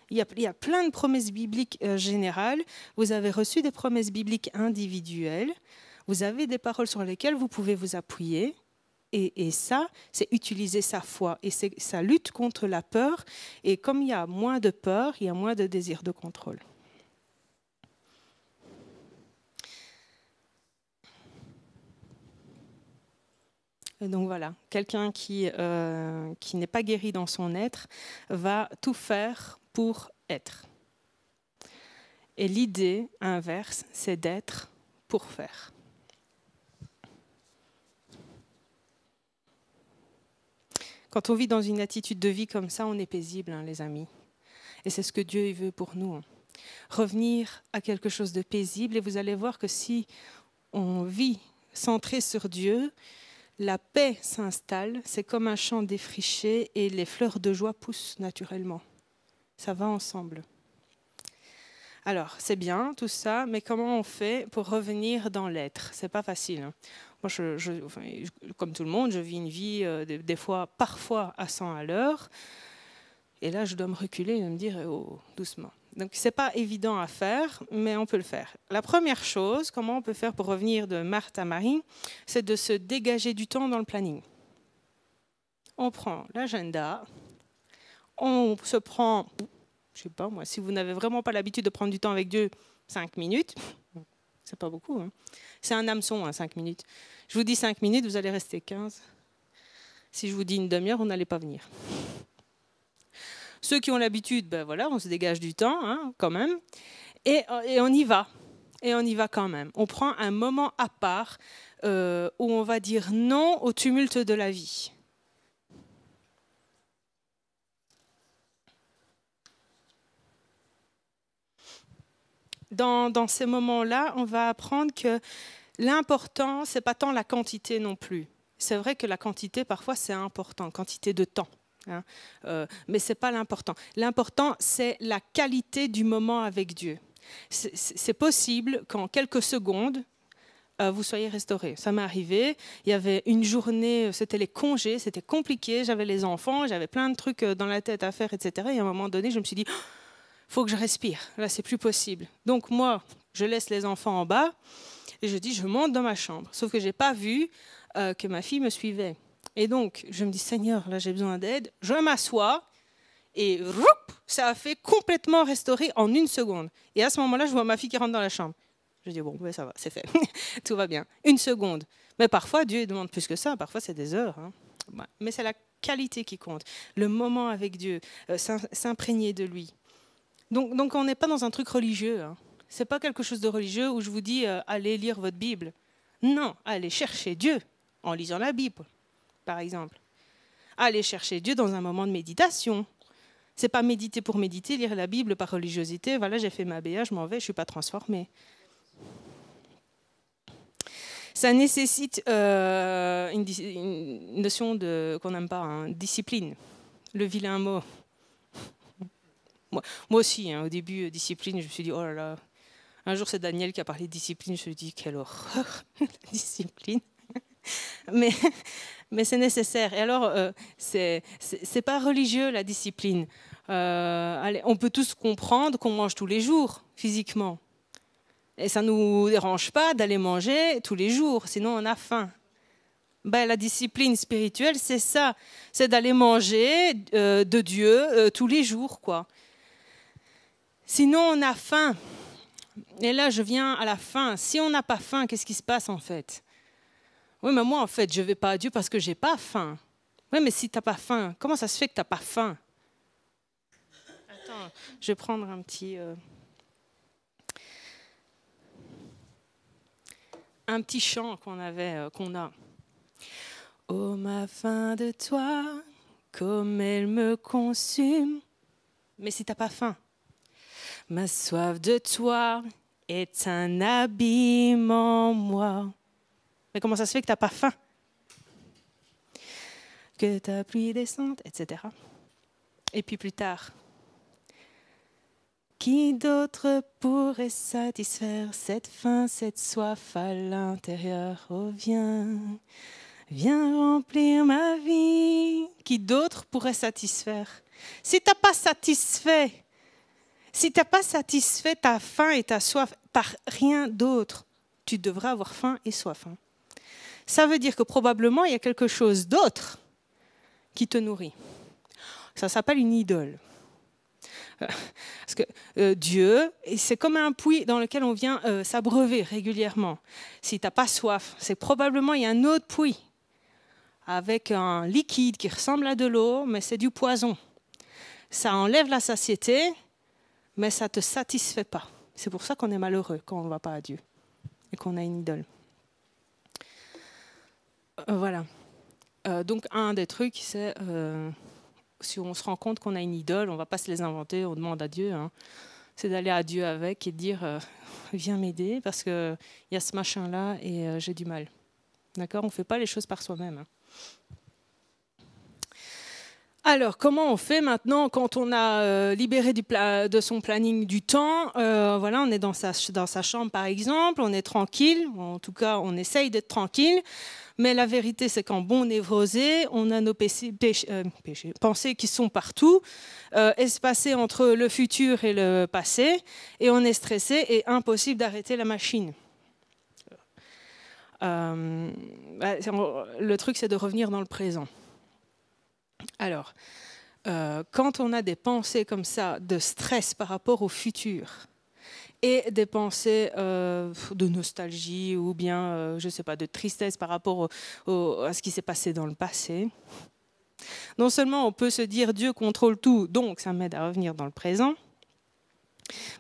Speaker 1: il, y a, il plein de promesses bibliques euh, générales. Vous avez reçu des promesses bibliques individuelles. Vous avez des paroles sur lesquelles vous pouvez vous appuyer. Et, ça, c'est utiliser sa foi et c'est sa lutte contre la peur. Et comme il y a moins de peur, il y a moins de désir de contrôle. Donc voilà, quelqu'un euh, qui, n'est pas guéri dans son être va tout faire pour être. Et l'idée inverse, c'est d'être pour faire. Quand on vit dans une attitude de vie comme ça, on est paisible, hein, les amis. Et c'est ce que Dieu veut pour nous. Hein. Revenir à quelque chose de paisible, et vous allez voir que si on vit centré sur Dieu, la paix s'installe, c'est comme un champ défriché et les fleurs de joie poussent naturellement. Ça va ensemble. Alors, c'est bien tout ça, mais comment on fait pour revenir dans l'être C'est pas facile. Hein. Moi, je, comme tout le monde, je vis une vie euh, des, fois, parfois à 100 à l'heure. Et là, je dois me reculer et me dire oh, doucement. Donc ce n'est pas évident à faire, mais on peut le faire. La première chose, comment on peut faire pour revenir de Marthe à Marie, c'est de se dégager du temps dans le planning. On prend l'agenda, on se prend, je sais pas moi, si vous n'avez vraiment pas l'habitude de prendre du temps avec Dieu, 5 minutes, c'est pas beaucoup. Hein. C'est un hameçon, hein, 5 minutes. Je vous dis cinq minutes, vous allez rester 15. Si je vous dis une demi-heure, on n'allez pas venir. Ceux qui ont l'habitude, ben voilà, on se dégage du temps hein, quand même. Euh, et, on y va. Et on y va quand même. On prend un moment à part euh, où on va dire non au tumulte de la vie. Dans, dans ces moments-là, on va apprendre que l'important, c'est pas tant la quantité non plus. C'est vrai que la quantité, parfois, c'est important, quantité de temps. Hein. Euh, mais ce n'est pas l'important. L'important, c'est la qualité du moment avec Dieu. C'est possible qu'en quelques secondes, euh, vous soyez restauré. Ça m'est arrivé. Il y avait une journée, euh, c'était les congés, c'était compliqué. J'avais les enfants, j'avais plein de trucs dans la tête à faire, etc. Et à un moment donné, je me suis dit, oh, faut que je respire. Là, c'est plus possible. Donc moi, je laisse les enfants en bas et je dis, je monte dans ma chambre. Sauf que j'ai pas vu que ma fille me suivait. Et donc, je me dis, Seigneur, là j'ai besoin d'aide. Je m'assois et roup, ça a fait complètement restaurer en une seconde. Et à ce moment-là, je vois ma fille qui rentre dans la chambre. Je dis, bon, ben, ça va, c'est fait, [laughs] tout va bien. Une seconde. Mais parfois, Dieu demande plus que ça, parfois c'est des heures. Hein. Mais c'est la qualité qui compte, le moment avec Dieu, euh, s'imprégner de lui. Donc, donc on n'est pas dans un truc religieux. Hein. C'est pas quelque chose de religieux où je vous dis, euh, allez lire votre Bible. Non, allez chercher Dieu en lisant la Bible par exemple. Aller chercher Dieu dans un moment de méditation. C'est pas méditer pour méditer, lire la Bible par religiosité. Voilà, j'ai fait ma BA, je m'en vais, je suis pas transformée. Ça nécessite euh, une, notion de qu'on n'aime pas, hein, discipline. Le vilain mot. Moi, aussi, hein, au début, euh, discipline, je me suis dit, oh là là, un jour, c'est Daniel qui a parlé de discipline. Je me suis dit, quelle horreur, [laughs] discipline. [laughs] mais, mais c'est nécessaire. Et alors, euh, c'est pas religieux la discipline. Euh, on peut tous comprendre qu'on mange tous les jours, physiquement. Et ça ne nous dérange pas d'aller manger tous les jours, sinon on a faim. Ben, la discipline spirituelle, c'est ça, c'est d'aller manger euh, de Dieu tous les jours, quoi. Sinon, on a faim. Et là, je viens à la faim. Si on n'a pas faim, qu'est-ce qui se passe en fait oui, mais moi, en fait, je ne vais pas à Dieu parce que je n'ai pas faim. Oui, mais si tu n'as pas faim, comment ça se fait que tu n'as pas faim Attends, je vais prendre un petit. Euh, un petit chant qu'on avait, euh, qu'on a. Oh, ma faim de toi, comme elle me consume. Mais si tu n'as pas faim, ma soif de toi est un abîme en moi comment ça se fait que tu n'as pas faim Que ta pluie descende, etc. Et puis plus tard, qui d'autre pourrait satisfaire cette faim, cette soif à l'intérieur Oh viens, viens remplir ma vie. Qui d'autre pourrait satisfaire Si t'as pas satisfait, si t'as pas satisfait ta faim et ta soif par rien d'autre, tu devras avoir faim et soif. Hein ça veut dire que probablement il y a quelque chose d'autre qui te nourrit. Ça s'appelle une idole. Euh, parce que euh, Dieu, c'est comme un puits dans lequel on vient euh, s'abreuver régulièrement. Si tu n'as pas soif, c'est probablement il y a un autre puits avec un liquide qui ressemble à de l'eau, mais c'est du poison. Ça enlève la satiété, mais ça ne te satisfait pas. C'est pour ça qu'on est malheureux quand on ne va pas à Dieu et qu'on a une idole. Euh, voilà. Euh, donc un des trucs, c'est euh, si on se rend compte qu'on a une idole, on ne va pas se les inventer, on demande à Dieu. Hein. C'est d'aller à Dieu avec et de dire Viens m'aider parce qu'il y a ce machin-là et j'ai du mal. D'accord On ne fait pas les choses par soi-même. Hein. Alors, comment on fait maintenant quand on a libéré de son planning du temps Voilà, on est dans sa, dans sa chambre par exemple, on est tranquille, en tout cas, on essaye d'être tranquille. Mais la vérité, c'est qu'en bon névrosé, on a nos euh, pensées qui sont partout, euh, espacées entre le futur et le passé, et on est stressé et impossible d'arrêter la machine. Euh, bah, le truc, c'est de revenir dans le présent. Alors, quand on a des pensées comme ça de stress par rapport au futur, et des pensées euh, de nostalgie ou bien, euh, je ne sais pas, de tristesse par rapport à ce qui s'est passé dans le passé. Non seulement on peut se dire Dieu contrôle tout, donc ça m'aide à revenir dans le présent,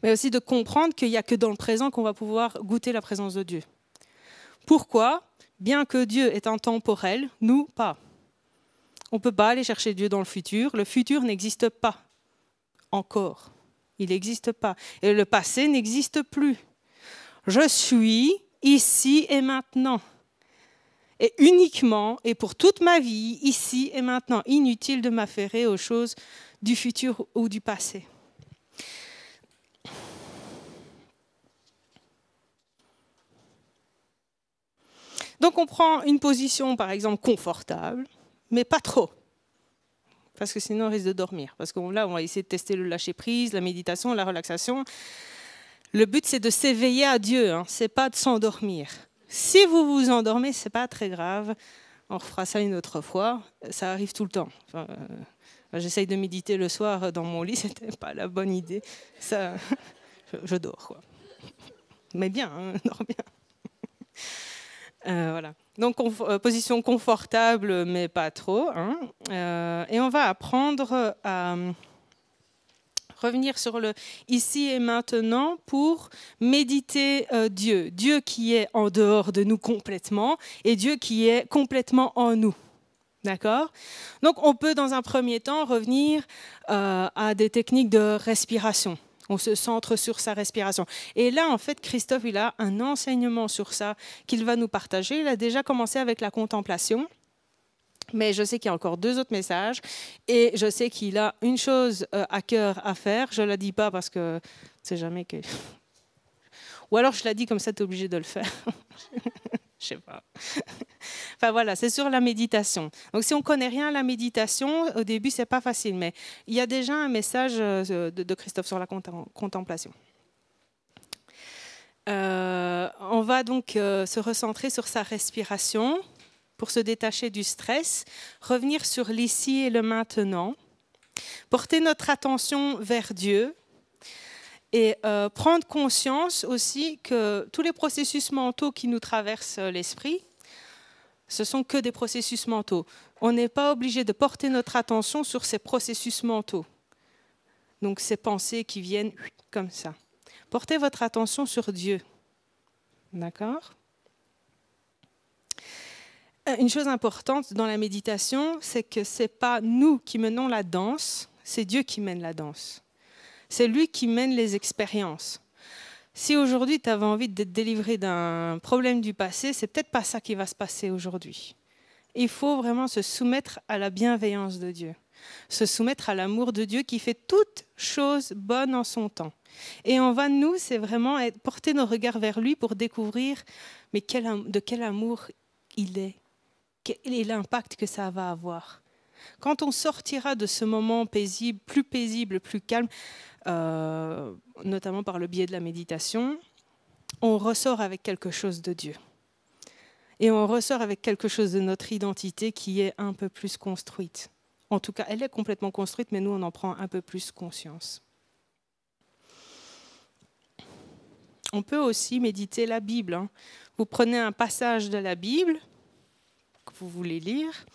Speaker 1: mais aussi de comprendre qu'il n'y a que dans le présent qu'on va pouvoir goûter la présence de Dieu. Pourquoi Bien que Dieu est intemporel, nous pas. On ne peut pas aller chercher Dieu dans le futur, le futur n'existe pas encore. Il n'existe pas. Et le passé n'existe plus. Je suis ici et maintenant. Et uniquement et pour toute ma vie, ici et maintenant. Inutile de m'affairer aux choses du futur ou du passé. Donc on prend une position, par exemple, confortable, mais pas trop parce que sinon on risque de dormir. Parce que là, on va essayer de tester le lâcher-prise, la méditation, la relaxation. Le but, c'est de s'éveiller à Dieu, hein. c'est pas de s'endormir. Si vous vous endormez, c'est pas très grave. On refera ça une autre fois. Ça arrive tout le temps. Euh, j'essaye de méditer le soir dans mon lit, [laughs] c'était pas la bonne idée. Ça, [laughs] je, dors quoi. Mais bien, hein, [laughs] dors bien. Euh, voilà. Donc, euh, position confortable, mais pas trop. Hein. Euh, et on va apprendre à euh, revenir sur le ici et maintenant pour méditer Dieu. Dieu qui est en dehors de nous complètement et Dieu qui est complètement en nous. D'accord Donc, on peut dans un premier temps revenir à des techniques de respiration on se centre sur sa respiration. Et là, en fait, Christophe, il a un enseignement sur ça qu'il va nous partager. Il a déjà commencé avec la contemplation. Mais je sais qu'il y a encore deux autres messages et je sais qu'il a une chose euh, à cœur à faire. Je ne la dis pas parce que c'est jamais que... [laughs] Ou alors je la dis comme ça, tu es obligé de le faire. [laughs] je sais pas. [laughs] enfin voilà, c'est sur la méditation. Donc si on connaît rien à la méditation, au début c'est pas facile, mais il y a déjà un message euh, de, Christophe sur la contemplation. Euh, on va donc euh, se recentrer sur sa respiration pour se détacher du stress, revenir sur l'ici et le maintenant, porter notre attention vers Dieu, et euh, prendre conscience aussi que tous les processus mentaux qui nous traversent euh, l'esprit, ce sont que des processus mentaux. On n'est pas obligé de porter notre attention sur ces processus mentaux. Donc ces pensées qui viennent comme ça. Portez votre attention sur Dieu. D'accord euh, Une chose importante dans la méditation, c'est que ce n'est pas nous qui menons la danse, c'est Dieu qui mène la danse. C'est lui qui mène les expériences. Si aujourd'hui tu avais envie d'être délivré d'un problème du passé, c'est peut-être pas ça qui va se passer aujourd'hui. Il faut vraiment se soumettre à la bienveillance de Dieu, se soumettre à l'amour de Dieu qui fait toutes choses bonnes en son temps. Et on va, nous, c'est vraiment porter nos regards vers lui pour découvrir mais de quel amour il est, quel est l'impact que ça va avoir. Quand on sortira de ce moment paisible, plus paisible, plus calme, euh, notamment par le biais de la méditation, on ressort avec quelque chose de Dieu. Et on ressort avec quelque chose de notre identité qui est un peu plus construite. En tout cas, elle est complètement construite, mais nous, on en prend un peu plus conscience. On peut aussi méditer la Bible. Hein. Vous prenez un passage de la Bible que vous voulez lire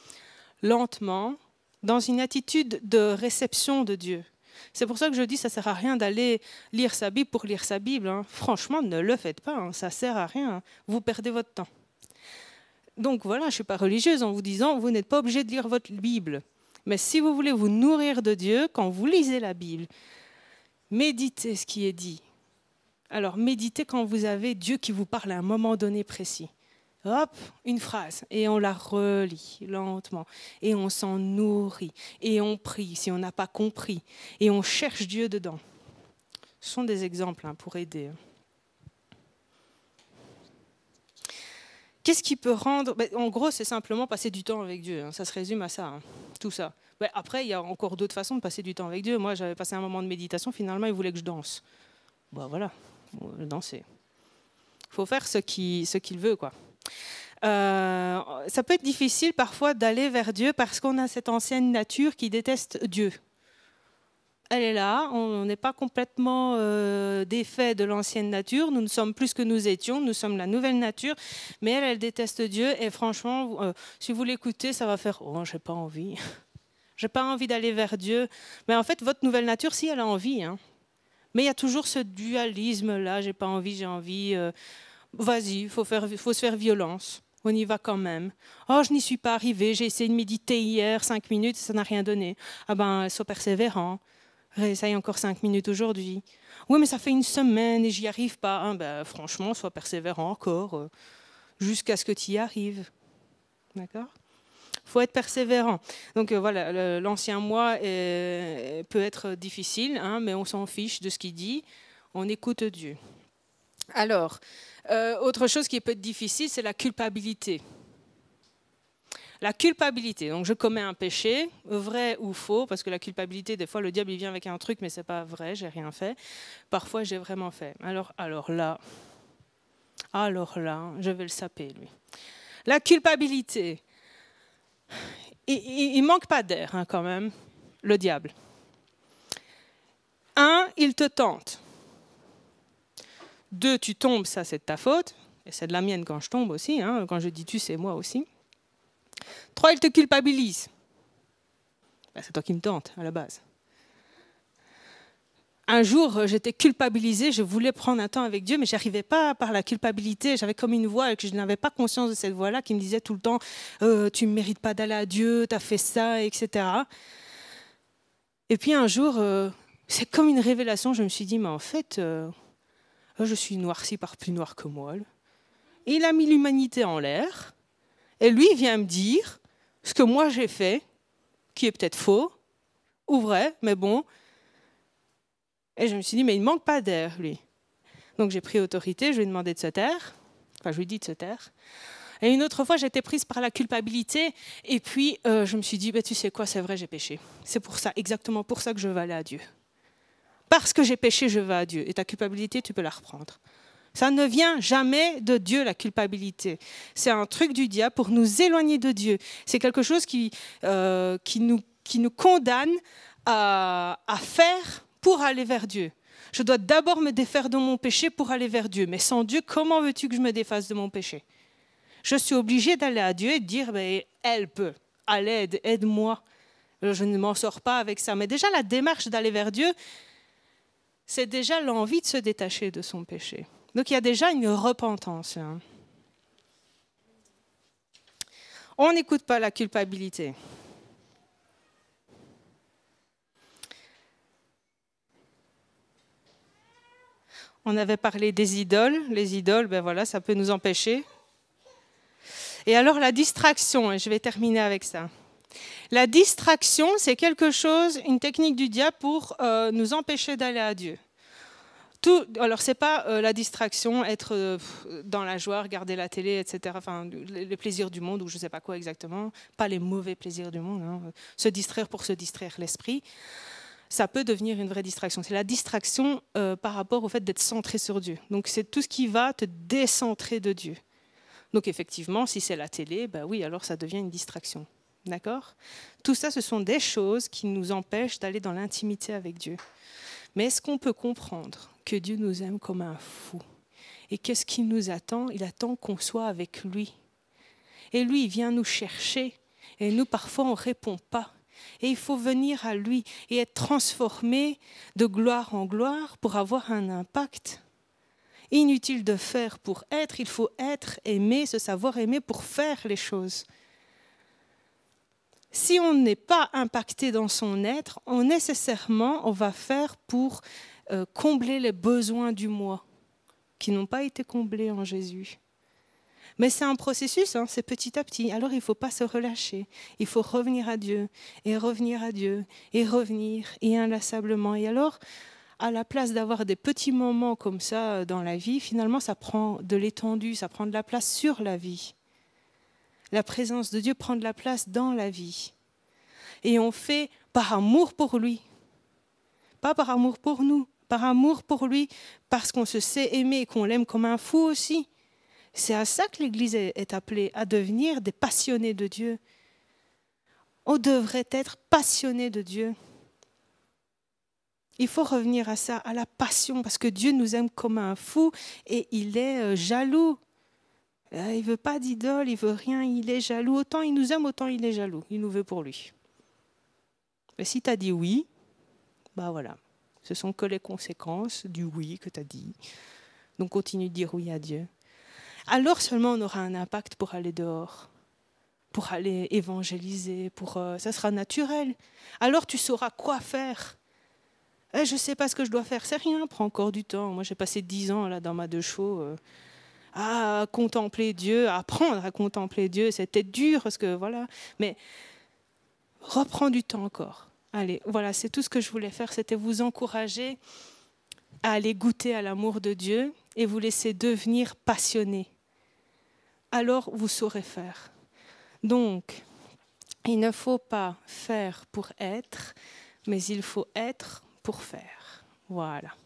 Speaker 1: lentement, dans une attitude de réception de Dieu. C'est pour ça que je dis ça ne sert à rien d'aller lire sa Bible pour lire sa Bible. Hein. Franchement, ne le faites pas, hein. ça sert à rien. Hein. Vous perdez votre temps. Donc voilà, je ne suis pas religieuse en vous disant vous n'êtes pas obligé de lire votre Bible. Mais si vous voulez vous nourrir de Dieu, quand vous lisez la Bible, méditez ce qui est dit. Alors méditez quand vous avez Dieu qui vous parle à un moment donné précis hop, une phrase, et on la relit lentement, et on s'en nourrit, et on prie si on n'a pas compris, et on cherche Dieu dedans. Ce sont des exemples hein, pour aider. Qu'est-ce qui peut rendre... Ben, en gros, c'est simplement passer du temps avec Dieu. Hein. Ça se résume à ça, hein, tout ça. Ben, après, il y a encore d'autres façons de passer du temps avec Dieu. Moi, j'avais passé un moment de méditation, finalement, il voulait que je danse. Bah voilà, danser. Il faut faire ce qu'il veut, quoi. Euh, ça peut être difficile parfois d'aller vers Dieu parce qu'on a cette ancienne nature qui déteste Dieu. Elle est là, on n'est pas complètement euh, défait de l'ancienne nature, nous ne sommes plus ce que nous étions, nous sommes la nouvelle nature, mais elle, elle déteste Dieu et franchement, euh, si vous l'écoutez, ça va faire Oh, j'ai pas envie, [laughs] j'ai pas envie d'aller vers Dieu. Mais en fait, votre nouvelle nature, si elle a envie, hein. mais il y a toujours ce dualisme là, j'ai pas envie, j'ai envie. Euh, vas-y, il faut, se faire violence, on y va quand même. Oh, je n'y suis pas arrivé, j'ai essayé de méditer hier cinq minutes, ça n'a rien donné. Ah ben, sois persévérant, réessaye encore cinq minutes aujourd'hui. Oui, mais ça fait une semaine et j'y arrive pas. Hein, ben, franchement, sois persévérant encore, euh, jusqu'à ce que tu y arrives. D'accord faut être persévérant. Donc euh, voilà, l'ancien moi peut être difficile, hein, mais on s'en fiche de ce qu'il dit, on écoute Dieu. Alors, euh, autre chose qui peut être difficile, c'est la culpabilité. La culpabilité, donc je commets un péché, vrai ou faux, parce que la culpabilité, des fois, le diable, il vient avec un truc, mais c'est pas vrai, j'ai rien fait. Parfois, j'ai vraiment fait. Alors, alors là, alors là, je vais le saper, lui. La culpabilité, il, ne manque pas d'air, hein, quand même, le diable. Un, il te tente. Deux, tu tombes, ça c'est de ta faute, et c'est de la mienne quand je tombe aussi, hein, quand je dis tu, c'est moi aussi. Trois, il te culpabilise. Bah, c'est toi qui me tente à la base. Un jour, euh, j'étais culpabilisée, je voulais prendre un temps avec Dieu, mais je n'arrivais pas par la culpabilité. J'avais comme une voix et que je n'avais pas conscience de cette voix-là qui me disait tout le temps euh, Tu ne mérites pas d'aller à Dieu, tu as fait ça, etc. Et puis un jour, euh, c'est comme une révélation, je me suis dit Mais en fait, je suis noirci par plus noir que moi. il a mis l'humanité en l'air. Et lui vient me dire ce que moi j'ai fait, qui est peut-être faux ou vrai, mais bon. Et je me suis dit, mais il ne manque pas d'air, lui. Donc j'ai pris autorité, je lui ai demandé de se taire. Enfin, je lui ai dit de se taire. Et une autre fois, j'étais prise par la culpabilité. Et puis, euh, je me suis dit, bah, tu sais quoi, c'est vrai, j'ai péché. C'est pour ça, exactement pour ça que je vais à Dieu parce que j'ai péché, je vais à Dieu. Et ta culpabilité, tu peux la reprendre. Ça ne vient jamais de Dieu, la culpabilité. C'est un truc du diable pour nous éloigner de Dieu. C'est quelque chose qui, euh, qui, nous, qui nous condamne à, faire pour aller vers Dieu. Je dois d'abord me défaire de mon péché pour aller vers Dieu. Mais sans Dieu, comment veux-tu que je me défasse de mon péché Je suis obligée d'aller à Dieu et de dire, ben, elle peut, à l'aide, aide-moi. Je ne m'en sors pas avec ça. Mais déjà, la démarche d'aller vers Dieu, c'est déjà l'envie de se détacher de son péché. Donc il y a déjà une repentance. Hein. On n'écoute pas la culpabilité. On avait parlé des idoles. Les idoles, ben voilà, ça peut nous empêcher. Et alors la distraction, et hein, je vais terminer avec ça. La distraction, c'est quelque chose, une technique du diable pour euh, nous empêcher d'aller à Dieu. Tout, alors, ce n'est pas euh, la distraction, être euh, dans la joie, regarder la télé, etc. Enfin, les plaisirs du monde ou je ne sais pas quoi exactement. Pas les mauvais plaisirs du monde. Hein. Se distraire pour se distraire l'esprit. Ça peut devenir une vraie distraction. C'est la distraction par rapport au fait d'être centré sur Dieu. Donc, c'est tout ce qui va te décentrer de Dieu. Donc, effectivement, si c'est la télé, bah oui, alors ça devient une distraction. D'accord Tout ça, ce sont des choses qui nous empêchent d'aller dans l'intimité avec Dieu. Mais est-ce qu'on peut comprendre que Dieu nous aime comme un fou Et qu'est-ce qu'il nous attend Il attend qu'on soit avec lui. Et lui, il vient nous chercher. Et nous, parfois, on ne répond pas. Et il faut venir à lui et être transformé de gloire en gloire pour avoir un impact. Inutile de faire pour être, il faut être aimé, se savoir aimé pour faire les choses si on n'est pas impacté dans son être, nécessairement, on va faire pour euh, combler les besoins du moi qui n'ont pas été comblés en Jésus. Mais c'est un processus, hein, c'est petit à petit. Alors il ne faut pas se relâcher. Il faut revenir à Dieu et revenir à Dieu et revenir et inlassablement. Et alors, à la place d'avoir des petits moments comme ça euh, dans la vie, finalement, ça prend de l'étendue, ça prend de la place sur la vie la présence de Dieu prend de la place dans la vie. Et on fait par amour pour lui, pas par amour pour nous, par amour pour lui, parce qu'on se sait aimer et qu'on l'aime comme un fou aussi. C'est à ça que l'Église est appelée, à devenir des passionnés de Dieu. On devrait être passionné de Dieu. Il faut revenir à ça, à la passion, parce que Dieu nous aime comme un fou et il est euh, jaloux euh, il veut pas d'idole, il veut rien, il est jaloux. Autant il nous aime, autant il est jaloux. Il nous veut pour lui. Mais si tu as dit oui, bah voilà. Ce sont que les conséquences du oui que tu as dit. Donc continue de dire oui à Dieu. Alors seulement on aura un impact pour aller dehors, pour aller évangéliser, pour euh, ça sera naturel. Alors tu sauras quoi faire. Eh, je ne sais pas ce que je dois faire, c'est rien, prends encore du temps. Moi j'ai passé dix ans là dans ma deux chevaux. Euh, à contempler Dieu, à apprendre à contempler Dieu. C'était dur parce que voilà. Mais reprends du temps encore. Allez, voilà, c'est tout ce que je voulais faire. C'était vous encourager à aller goûter à l'amour de Dieu et vous laisser devenir passionné. Alors vous saurez faire. Donc, il ne faut pas faire pour être, mais il faut être pour faire. Voilà.